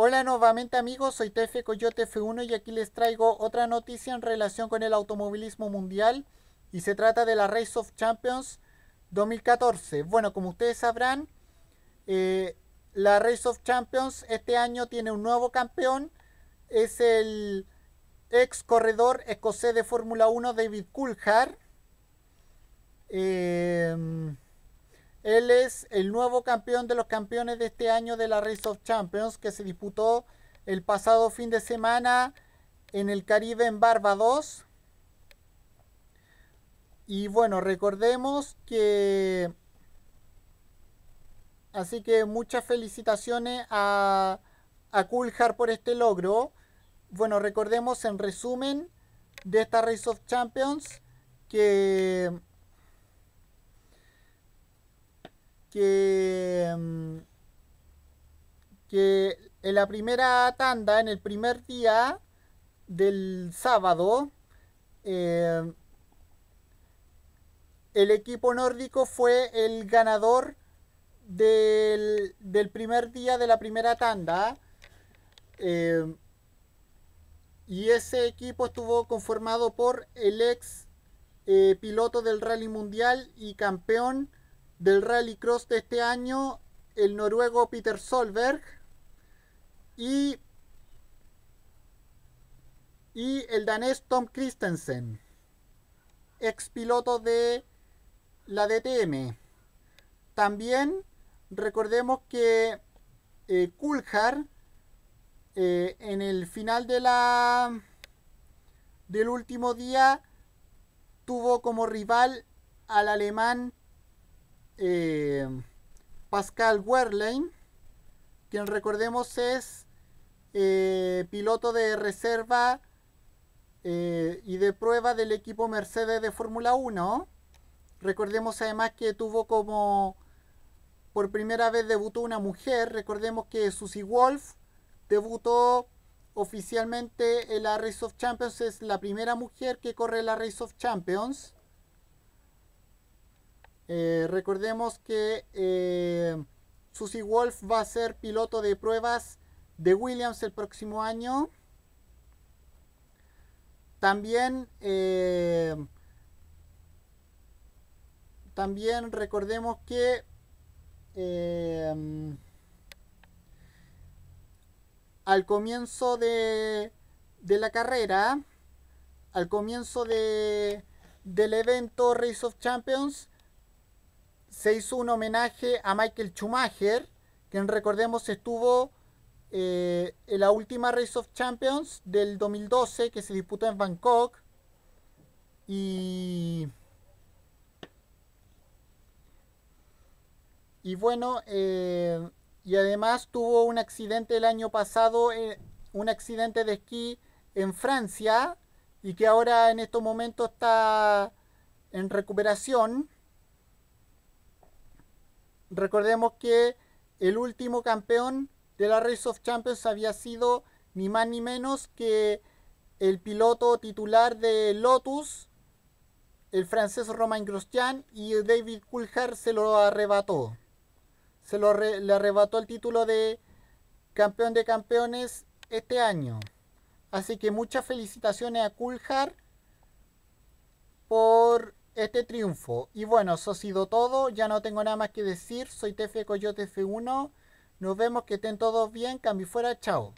Hola nuevamente amigos, soy Tefe Coyote F1 y aquí les traigo otra noticia en relación con el automovilismo mundial y se trata de la Race of Champions 2014. Bueno, como ustedes sabrán, eh, la Race of Champions este año tiene un nuevo campeón, es el ex corredor escocés de Fórmula 1 David Coulthard. Eh, él es el nuevo campeón de los campeones de este año de la Race of Champions que se disputó el pasado fin de semana en el Caribe en Barbados. Y bueno, recordemos que... Así que muchas felicitaciones a, a Kulhar por este logro. Bueno, recordemos en resumen de esta Race of Champions que Mm, que, en la primera tanda, en el primer día del sábado, eh, el equipo nórdico fue el ganador del, primer día de la primera tanda. Eh, y ese equipo estuvo conformado por el ex eh, piloto del rally mundial y campeón del Rallycross de este año, el noruego Peter Solberg y, y el danés Tom Christensen, ex piloto de la DTM. También recordemos que eh, Kulhar eh, en el final de la del último día tuvo como rival al alemán eh, Pascal Werlein, quien recordemos es eh, piloto de reserva eh, y de prueba del equipo Mercedes de Fórmula 1. Recordemos además que tuvo como por primera vez debutó una mujer. Recordemos que Susie Wolf debutó oficialmente en la Race of Champions. Es la primera mujer que corre la Race of Champions. Eh, recordemos que eh, Susie Wolf va a ser piloto de pruebas de Williams el próximo año. También, eh, también recordemos que al comienzo de, de, la carrera, al comienzo de, del evento Race of Champions, se hizo un homenaje a Michael Schumacher, quien recordemos estuvo eh, en la última Race of Champions del 2012 que se disputó en Bangkok. Y, bueno, eh, y además tuvo un accidente el año pasado, eh, un accidente de esquí en Francia y que ahora en estos momentos está en recuperación. Recordemos que el último campeón de la Race of Champions había sido ni más ni menos que el piloto titular de Lotus, el francés Romain Grosjean, y David Coulthard se lo arrebató. Se lo le arrebató el título de campeón de campeones este año. Así que muchas felicitaciones a Coulthard por este triunfo. Y bueno, eso ha sido todo. Ya no tengo nada más que decir. Soy TF Coyote F1. Nos vemos, que estén todos bien. Cambio fuera, chao.